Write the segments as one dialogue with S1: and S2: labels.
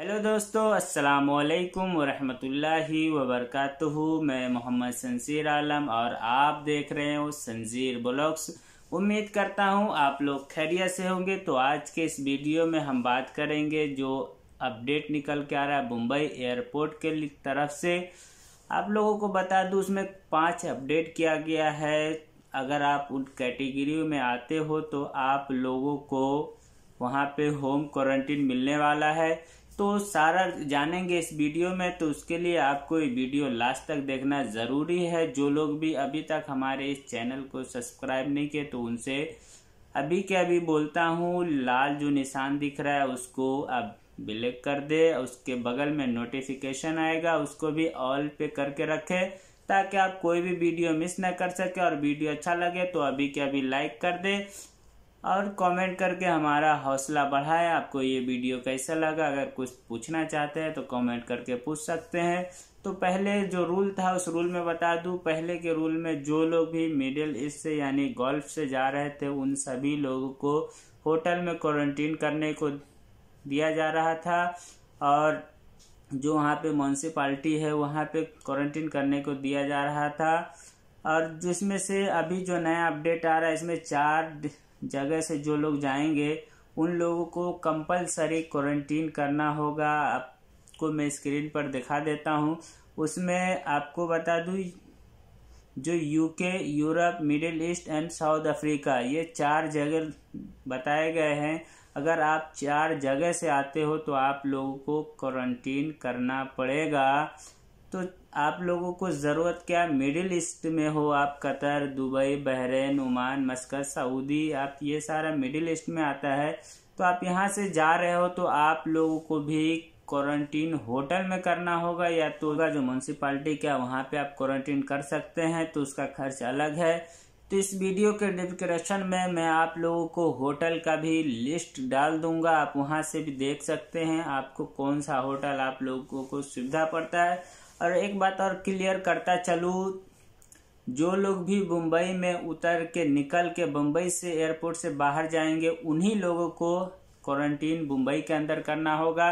S1: hello दोस्तों अस्सलाम वालेकुम वरहमतुल्लाहि वबरकातुहू मैं मोहम्मद सनसीर आलम और आप देख रहे हो सनजीर ब्लॉग्स उम्मीद करता हूं आप लोग खैरियत से होंगे तो आज के इस वीडियो में हम बात करेंगे जो अपडेट निकल के आ रहा है मुंबई एयरपोर्ट के तरफ से आप लोगों को बता दूं उसमें पांच अपडेट किया गया है अगर आप उन कैटेगरी में आते हो तो आप लोगों को वहाँ पे होम क्वारंटीन मिलने वाला है दोस्तों सारा जानेंगे इस वीडियो में तो उसके लिए आपको ये वीडियो लास्ट तक देखना ज़रूरी है जो लोग भी अभी तक हमारे इस चैनल को सब्सक्राइब नहीं किए तो उनसे अभी के अभी बोलता हूँ लाल जो निशान दिख रहा है उसको अब ब्लैक कर दे उसके बगल में नोटिफिकेशन आएगा उसको भी ऑल पे करके रखें ताकि आप कोई भी वीडियो मिस ना कर सके और वीडियो अच्छा लगे तो अभी के अभी लाइक कर दे और कमेंट करके हमारा हौसला बढ़ाया आपको ये वीडियो कैसा लगा अगर कुछ पूछना चाहते हैं तो कमेंट करके पूछ सकते हैं तो पहले जो रूल था उस रूल में बता दूं पहले के रूल में जो लोग भी मिडिल ईस्ट से यानी गोल्फ़ से जा रहे थे उन सभी लोगों को होटल में क्वारंटीन करने को दिया जा रहा था और जो वहाँ पे म्यूनसिपाल्टी है वहाँ पे क्वारंटीन करने को दिया जा रहा था और जिसमें से अभी जो नया अपडेट आ रहा है इसमें चार जगह से जो लोग जाएंगे उन लोगों को कंपलसरी क्वारंटीन करना होगा आपको मैं स्क्रीन पर दिखा देता हूँ उसमें आपको बता दूँ जो UK Europe Middle East and South Africa ये चार जगह बताए गए हैं अगर आप चार जगह से आते हो तो आप लोगों को क्वारंटीन करना पड़ेगा तो आप लोगों को ज़रूरत क्या मिडिल ईस्ट में हो आप Qatar Dubai Bahrain Oman Muscat Saudi आप ये सारा मिडिल ईस्ट में आता है तो आप यहाँ से जा रहे हो तो आप लोगों को भी क्वारंटीन होटल में करना होगा या तो जो म्यूनसिपाल्टी क्या वहाँ पे आप क्वारंटीन कर सकते हैं तो उसका खर्च अलग है तो इस वीडियो के डिस्क्रिप्शन में मैं आप लोगों को होटल का भी लिस्ट डाल दूंगा आप वहाँ से भी देख सकते हैं आपको कौन सा होटल आप लोगों को सुविधा पड़ता है और एक बात और क्लियर करता चलूँ जो लोग भी मुंबई में उतर के निकल के मुंबई से एयरपोर्ट से बाहर जाएंगे उन्हीं लोगों को क्वारंटीन मुंबई के अंदर करना होगा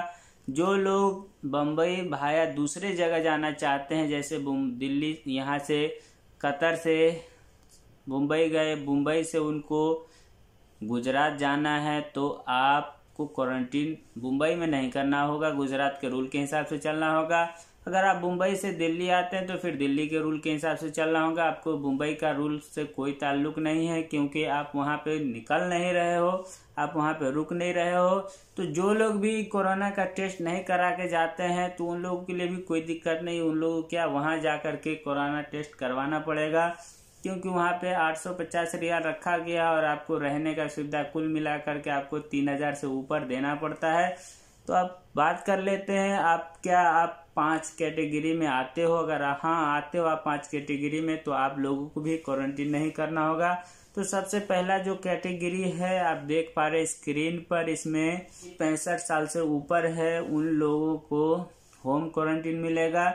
S1: जो लोग बम्बई भाया दूसरे जगह जाना चाहते हैं जैसे दिल्ली यहाँ से कतर से मुंबई गए मुंबई से उनको गुजरात जाना है तो आपको क्वारंटीन मुंबई में नहीं करना होगा गुजरात के रूल के हिसाब से चलना होगा अगर आप मुंबई से दिल्ली आते हैं तो फिर दिल्ली के रूल के हिसाब से चलना होगा आपको मुंबई का रूल से कोई ताल्लुक नहीं है क्योंकि आप वहाँ पे निकल नहीं रहे हो आप वहाँ पे रुक नहीं रहे हो तो जो लोग भी कोरोना का टेस्ट नहीं करा के जाते हैं तो उन लोगों के लिए भी कोई दिक्कत नहीं उन लोगों को क्या वहाँ जा कर के कोरोना टेस्ट करवाना पड़ेगा क्योंकि वहाँ पे पचास रियाल रखा गया और आपको रहने का सुविधा कुल मिला करके आपको हज़ार से ऊपर देना पड़ता है तो आप बात कर लेते हैं आप क्या आप पांच कैटेगरी में आते हो अगर हाँ आते हो आप पांच कैटेगरी में तो आप लोगों को भी क्वारंटीन नहीं करना होगा तो सबसे पहला जो कैटेगरी है आप देख पा रहे स्क्रीन पर इसमें पैंसठ साल से ऊपर है उन लोगों को होम क्वारंटीन मिलेगा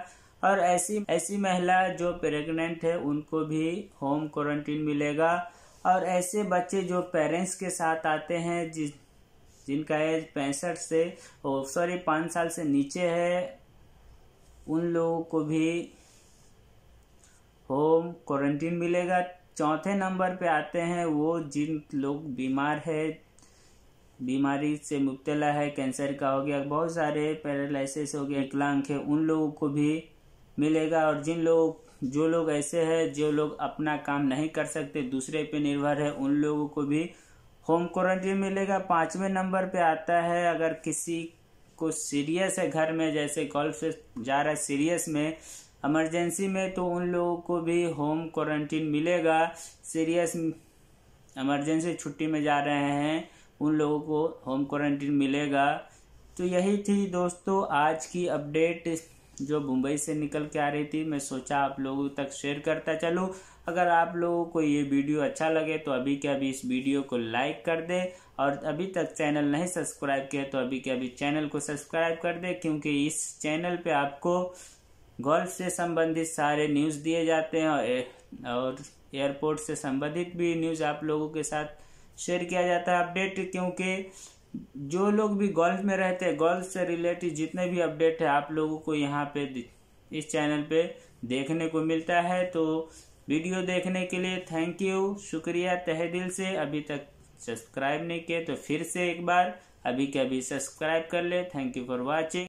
S1: और ऐसी ऐसी महिला जो प्रेग्नेंट है उनको भी होम क्वारंटीन मिलेगा और ऐसे बच्चे जो पेरेंट्स के साथ आते हैं जिस जिनका एज पैंसठ से सॉरी पाँच साल से नीचे है उन लोगों को भी होम क्वारंटीन मिलेगा चौथे नंबर पे आते हैं वो जिन लोग बीमार है बीमारी से मुबतला है कैंसर का हो गया बहुत सारे पैरालिसिस हो गया विकलांग है उन लोगों को भी मिलेगा और जिन लोग जो लोग ऐसे हैं जो लोग अपना काम नहीं कर सकते दूसरे पे निर्भर है उन लोगों को भी होम क्वारंटीन मिलेगा पाँचवें नंबर पे आता है अगर किसी को सीरियस है घर में जैसे गोल्फ से जा रहा है सीरियस में इमरजेंसी में तो उन लोगों को भी होम क्वारंटीन मिलेगा सीरियस इमरजेंसी छुट्टी में जा रहे हैं उन लोगों को होम क्वारंटीन मिलेगा तो यही थी दोस्तों आज की अपडेट जो मुंबई से निकल के आ रही थी मैं सोचा आप लोगों तक शेयर करता चलूँ अगर आप लोगों को ये वीडियो अच्छा लगे तो अभी के अभी इस वीडियो को लाइक कर दे और अभी तक चैनल नहीं सब्सक्राइब किया तो अभी के अभी चैनल को सब्सक्राइब कर दे क्योंकि इस चैनल पे आपको गोल्फ से संबंधित सारे न्यूज़ दिए जाते हैं और एयरपोर्ट से संबंधित भी न्यूज़ आप लोगों के साथ शेयर किया जाता है अपडेट क्योंकि जो लोग भी गोल्फ में रहते हैं गोल्फ से रिलेटेड जितने भी अपडेट है आप लोगों को यहाँ पे इस चैनल पे देखने को मिलता है तो वीडियो देखने के लिए थैंक यू शुक्रिया तहे दिल से अभी तक सब्सक्राइब नहीं किए तो फिर से एक बार अभी के अभी सब्सक्राइब कर ले थैंक यू फॉर वॉचिंग